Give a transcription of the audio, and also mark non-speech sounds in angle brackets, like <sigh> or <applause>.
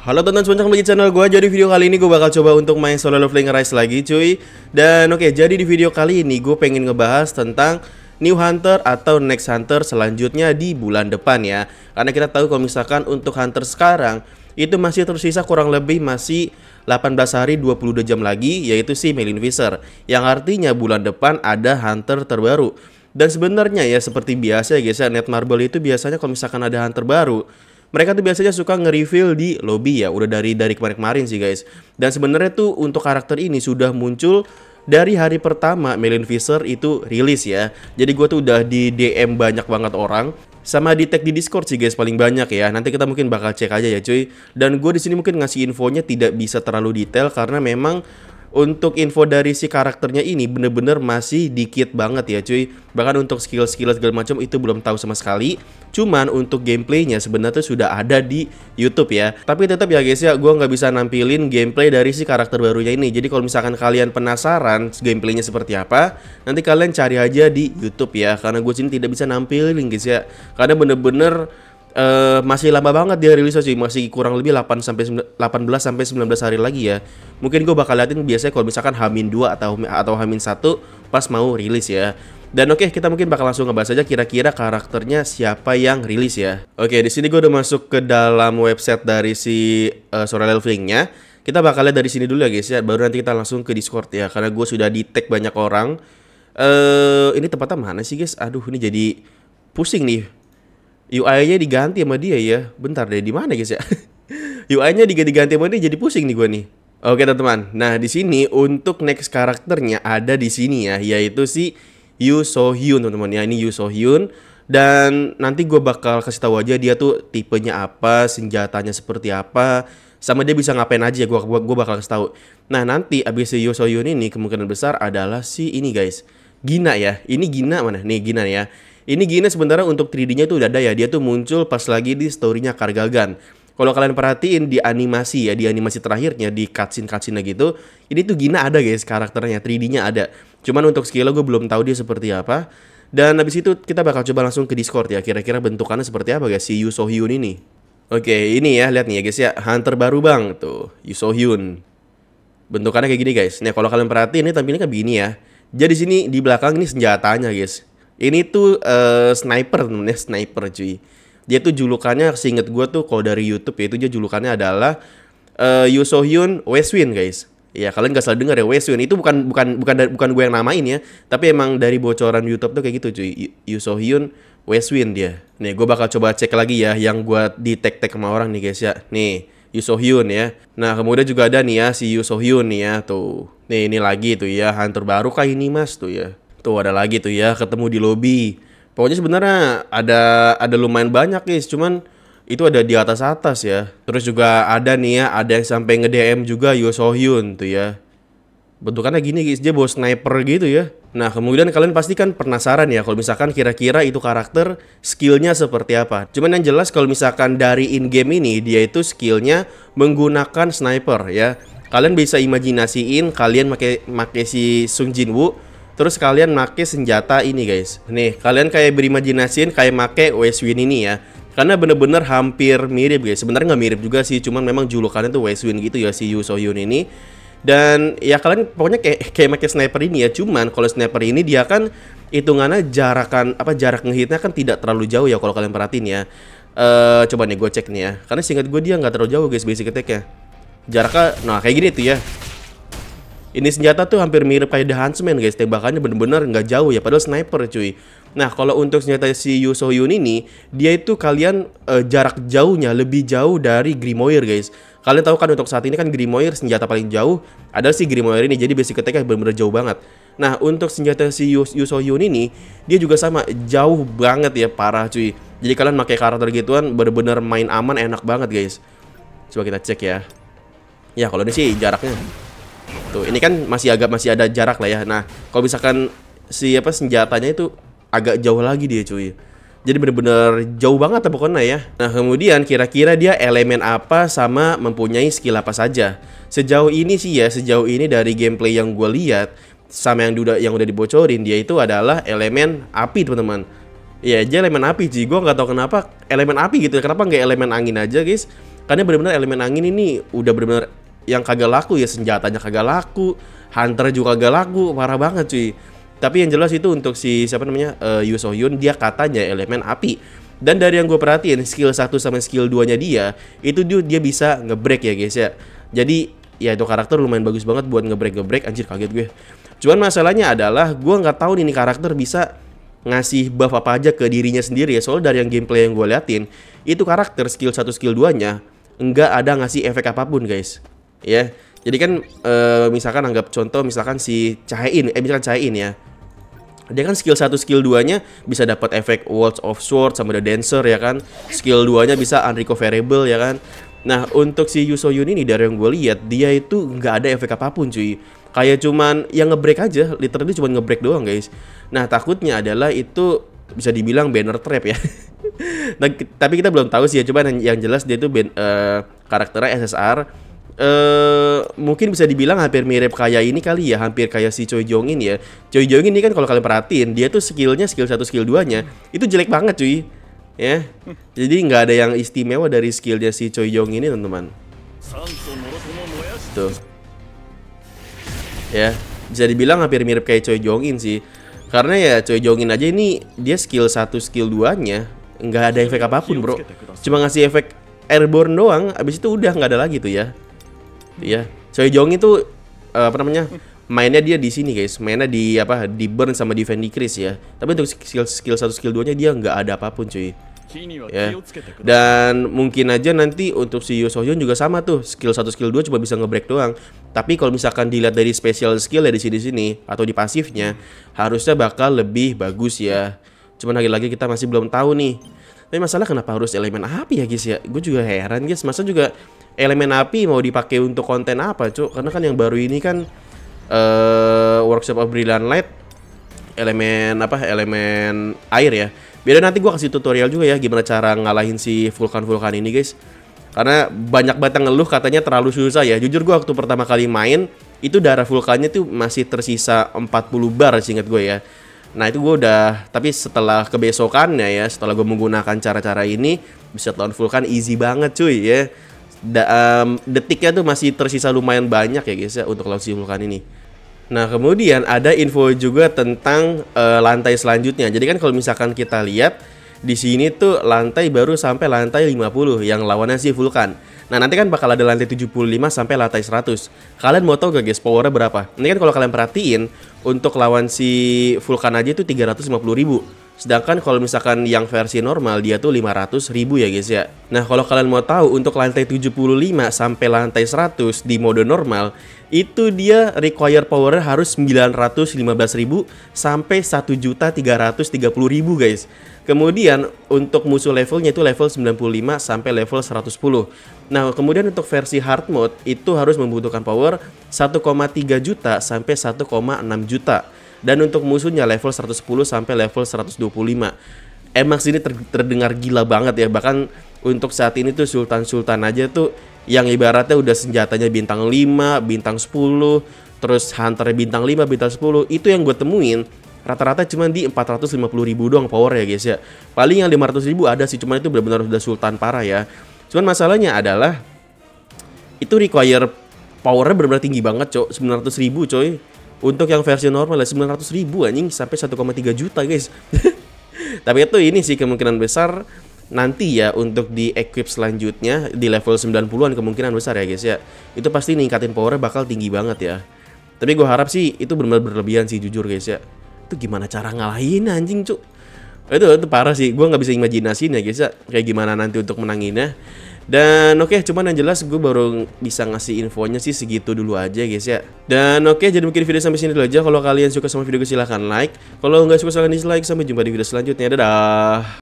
Halo teman-teman, semuanya kembali channel gue Jadi video kali ini gue bakal coba untuk main solo leveling rise lagi cuy Dan oke, okay, jadi di video kali ini gue pengen ngebahas tentang New Hunter atau Next Hunter selanjutnya di bulan depan ya. Karena kita tahu kalau misalkan untuk Hunter sekarang itu masih tersisa kurang lebih masih 18 hari 22 jam lagi yaitu si Melin Visor. Yang artinya bulan depan ada Hunter terbaru. Dan sebenarnya ya seperti biasa ya guys ya, Net Marble itu biasanya kalau misalkan ada Hunter baru mereka tuh biasanya suka nge-reveal di lobby ya, udah dari dari kemarin-kemarin sih guys. Dan sebenarnya tuh untuk karakter ini sudah muncul dari hari pertama Melin Fisher itu rilis ya. Jadi gue tuh udah di DM banyak banget orang sama di tag di Discord sih guys paling banyak ya. Nanti kita mungkin bakal cek aja ya cuy. Dan gue di sini mungkin ngasih infonya tidak bisa terlalu detail karena memang untuk info dari si karakternya ini bener-bener masih dikit banget ya cuy. Bahkan untuk skill-skill segala macam itu belum tahu sama sekali. Cuman untuk gameplaynya sebenarnya sudah ada di YouTube ya. Tapi tetap ya guys ya, gue nggak bisa nampilin gameplay dari si karakter barunya ini. Jadi kalau misalkan kalian penasaran gameplaynya seperti apa, nanti kalian cari aja di YouTube ya. Karena gue sini tidak bisa nampilin guys ya. Karena bener-bener Uh, masih lama banget dia rilisnya sih masih kurang lebih 8 sampai 18 sampai 19 hari lagi ya mungkin gue bakal liatin biasanya kalau misalkan Hamin 2 atau atau Hamin 1 pas mau rilis ya dan oke, okay, kita mungkin bakal langsung ngebahas aja kira-kira karakternya siapa yang rilis ya. Oke, okay, di sini gue udah masuk ke dalam website dari si uh, eh, Sora elfling Kita bakal lihat dari sini dulu ya guys ya, baru nanti kita langsung ke Discord ya. Karena gue sudah di tag banyak orang. Eh, uh, ini tempatnya mana sih guys? Aduh, ini jadi pusing nih UI-nya diganti sama dia ya. Bentar deh, di mana guys ya? UI-nya <laughs> diganti-ganti sama dia jadi pusing nih gue nih. Oke teman-teman, nah di sini untuk next karakternya ada di sini ya, yaitu si Yu So Hyun teman-teman ya. Ini Yu So Hyun dan nanti gue bakal kasih tahu aja dia tuh tipenya apa, senjatanya seperti apa, sama dia bisa ngapain aja gue gua, gua bakal kasih tahu. Nah nanti abis si Yu So Hyun ini kemungkinan besar adalah si ini guys, Gina ya. Ini Gina mana? Nih Gina ya. Ini gini sebenarnya untuk 3D-nya tuh udah ada ya. Dia tuh muncul pas lagi di story-nya Kargagan. Kalau kalian perhatiin di animasi ya, di animasi terakhirnya, di cutscene-cutscene gitu, ini tuh Gina ada guys karakternya, 3D-nya ada. Cuman untuk skill gue belum tahu dia seperti apa. Dan habis itu kita bakal coba langsung ke Discord ya, kira-kira bentukannya seperti apa guys, si Yu ini. Oke, ini ya, lihat nih ya guys ya, Hunter baru bang, tuh, Yu Bentukannya kayak gini guys. Nah, kalau kalian perhatiin ini tampilnya kayak begini ya. Jadi sini di belakang ini senjatanya guys. Ini tuh uh, sniper namanya sniper cuy. Dia tuh julukannya seinget gue tuh kalau dari YouTube ya itu dia julukannya adalah uh, Yoo So Hyun Wind guys. Ya kalian gak salah dengar ya Wind itu bukan bukan bukan bukan gue yang namain ya, tapi emang dari bocoran YouTube tuh kayak gitu cuy. Yoo So Hyun Wind dia. Nih gue bakal coba cek lagi ya yang gue di tag tag sama orang nih guys ya. Nih Yoo So Hyun ya. Nah kemudian juga ada nih ya si Yoo So Hyun nih ya tuh. Nih ini lagi tuh ya Hunter baru kayak ini mas tuh ya. Tuh ada lagi tuh ya, ketemu di lobby. Pokoknya sebenarnya ada ada lumayan banyak guys, cuman itu ada di atas atas ya. Terus juga ada nih ya, ada yang sampai nge-DM juga Yo Sohyun tuh ya. Bentukannya gini guys, dia bawa sniper gitu ya. Nah kemudian kalian pasti kan penasaran ya kalau misalkan kira-kira itu karakter skillnya seperti apa. Cuman yang jelas kalau misalkan dari in-game ini dia itu skillnya menggunakan sniper ya. Kalian bisa imajinasiin kalian make, make si Sung Jin Woo Terus kalian make senjata ini guys. Nih, kalian kayak berimajinasiin kayak make Westwind ini ya. Karena bener-bener hampir mirip guys. Sebenarnya nggak mirip juga sih, cuman memang julukannya tuh Westwind gitu ya si Yu Sohyun ini. Dan ya kalian pokoknya kayak kayak make sniper ini ya, cuman kalau sniper ini dia kan hitungannya jarakan apa jarak ngehitnya kan tidak terlalu jauh ya kalau kalian perhatiin ya. Uh, coba nih gue cek nih ya. Karena singkat gue dia nggak terlalu jauh guys basic attack ya Jaraknya nah kayak gini tuh ya. Ini senjata tuh hampir mirip kayak The Huntsman guys, tembakannya bener-bener nggak jauh ya, padahal sniper cuy. Nah kalau untuk senjata si So Yun ini, dia itu kalian uh, jarak jauhnya lebih jauh dari Grimoire guys. Kalian tahu kan untuk saat ini kan Grimoire senjata paling jauh adalah si Grimoire ini, jadi basic attack-nya bener-bener jauh banget. Nah untuk senjata si Yu So Yun ini, dia juga sama jauh banget ya, parah cuy. Jadi kalian pakai karakter gituan bener-bener main aman enak banget guys. Coba kita cek ya. Ya kalau ini sih jaraknya Tuh, gitu. ini kan masih agak masih ada jarak lah ya. Nah, kalau misalkan si apa senjatanya itu agak jauh lagi dia, cuy. Jadi bener-bener jauh banget pokoknya ya. Nah, kemudian kira-kira dia elemen apa sama mempunyai skill apa saja. Sejauh ini sih ya, sejauh ini dari gameplay yang gue lihat sama yang udah yang udah dibocorin dia itu adalah elemen api, teman-teman. Iya, aja elemen api sih. Gue nggak tahu kenapa elemen api gitu. Kenapa nggak elemen angin aja, guys? Karena benar-benar elemen angin ini udah benar-benar yang kagak laku ya senjatanya kagak laku hunter juga kagak laku parah banget cuy tapi yang jelas itu untuk si siapa namanya uh, Yu So Hyun dia katanya elemen api dan dari yang gue perhatiin skill 1 sama skill 2 nya dia itu dia, dia bisa ngebreak ya guys ya jadi ya itu karakter lumayan bagus banget buat ngebreak ngebreak anjir kaget gue cuman masalahnya adalah gue nggak tahu nih karakter bisa ngasih buff apa aja ke dirinya sendiri ya soalnya dari yang gameplay yang gue liatin itu karakter skill 1 skill 2 nya nggak ada ngasih efek apapun guys ya. Jadi kan e, misalkan anggap contoh misalkan si Cahain, eh misalkan Cahain ya. Dia kan skill 1 skill 2-nya bisa dapat efek World of Sword sama The Dancer ya kan. Skill 2-nya bisa unrecoverable ya kan. Nah, untuk si Yuso Yun ini dari yang gue lihat, dia itu nggak ada efek apapun cuy. Kayak cuman yang ngebreak aja, literally cuman ngebreak doang guys. Nah, takutnya adalah itu bisa dibilang banner trap ya. <laughs> nah, tapi kita belum tahu sih ya, cuman yang, yang jelas dia itu ben, uh, karakternya SSR uh, mungkin bisa dibilang hampir mirip kayak ini kali ya, hampir kayak si Choi Jong In ya. Choi In ini kan kalau kalian perhatiin, dia tuh skillnya skill satu skill 2-nya itu jelek banget cuy. Ya. Jadi nggak ada yang istimewa dari skillnya si Choi Jong ini, teman-teman. Tuh. Ya, bisa dibilang hampir mirip kayak Choi Jong In sih. Karena ya Choi Jong In aja ini dia skill satu skill 2-nya nggak ada efek apapun, Bro. Cuma ngasih efek airborne doang, abis itu udah nggak ada lagi tuh ya. Ya, Choi Jong itu uh, apa namanya? Mainnya dia di sini guys, mainnya di apa? Di burn sama di Fendi Chris ya. Tapi untuk skill skill satu skill 2 nya dia nggak ada apapun cuy. Ya. Dan mungkin aja nanti untuk si Yosohyun juga sama tuh, skill satu skill 2 cuma bisa ngebreak doang. Tapi kalau misalkan dilihat dari special skill ya di sini-sini atau di pasifnya, harusnya bakal lebih bagus ya. Cuman lagi-lagi kita masih belum tahu nih. Tapi masalah kenapa harus elemen api ya guys ya? Gue juga heran guys. Masa juga elemen api mau dipakai untuk konten apa cuk? Karena kan yang baru ini kan uh, workshop of Brilliant Light elemen apa elemen air ya. Biar nanti gue kasih tutorial juga ya gimana cara ngalahin si vulkan-vulkan ini guys. Karena banyak batang ngeluh katanya terlalu susah ya. Jujur gue waktu pertama kali main itu darah vulkannya tuh masih tersisa 40 bar singkat gue ya Nah itu gue udah, tapi setelah kebesokannya ya, setelah gue menggunakan cara-cara ini, bisa full vulkan easy banget cuy ya. Da, um, detiknya tuh masih tersisa lumayan banyak ya guys ya untuk launching vulkan ini. Nah kemudian ada info juga tentang uh, lantai selanjutnya. Jadi kan kalau misalkan kita lihat di sini tuh lantai baru sampai lantai 50 yang lawannya si Vulkan. Nah nanti kan bakal ada lantai 75 sampai lantai 100. Kalian mau tau gak guys powernya berapa? Ini kan kalau kalian perhatiin untuk lawan si Vulkan aja itu 350 ribu. Sedangkan kalau misalkan yang versi normal dia tuh 500 ribu ya guys ya. Nah kalau kalian mau tahu untuk lantai 75 sampai lantai 100 di mode normal itu dia require power harus 915 ribu sampai 1 juta 330 ribu guys. Kemudian untuk musuh levelnya itu level 95 sampai level 110. Nah kemudian untuk versi hard mode itu harus membutuhkan power 1,3 juta sampai 1,6 juta dan untuk musuhnya level 110 sampai level 125. Emang sini ter terdengar gila banget ya bahkan untuk saat ini tuh sultan-sultan aja tuh yang ibaratnya udah senjatanya bintang 5, bintang 10, terus hunter bintang 5, bintang 10 itu yang gue temuin rata-rata cuma di 450 ribu doang power ya guys ya paling yang 500 ribu ada sih cuman itu benar-benar udah sultan parah ya cuman masalahnya adalah itu require powernya benar-benar tinggi banget cok 900 ribu coy untuk yang versi normal 900 ya, ribu anjing sampai 1,3 juta guys. <laughs> Tapi itu ini sih kemungkinan besar nanti ya untuk di equip selanjutnya di level 90-an kemungkinan besar ya guys ya. Itu pasti ningkatin powernya bakal tinggi banget ya. Tapi gue harap sih itu benar-benar berlebihan sih jujur guys ya. Itu gimana cara ngalahin anjing cuk. Itu, itu parah sih, gue nggak bisa imajinasiin ya guys ya. Kayak gimana nanti untuk menanginnya. Dan oke, okay, cuman yang jelas gue baru bisa ngasih infonya sih segitu dulu aja guys ya. Dan oke, okay, jadi mungkin video sampai sini dulu aja. Kalau kalian suka sama video gue silahkan like. Kalau nggak suka silahkan dislike. Sampai jumpa di video selanjutnya. Dadah.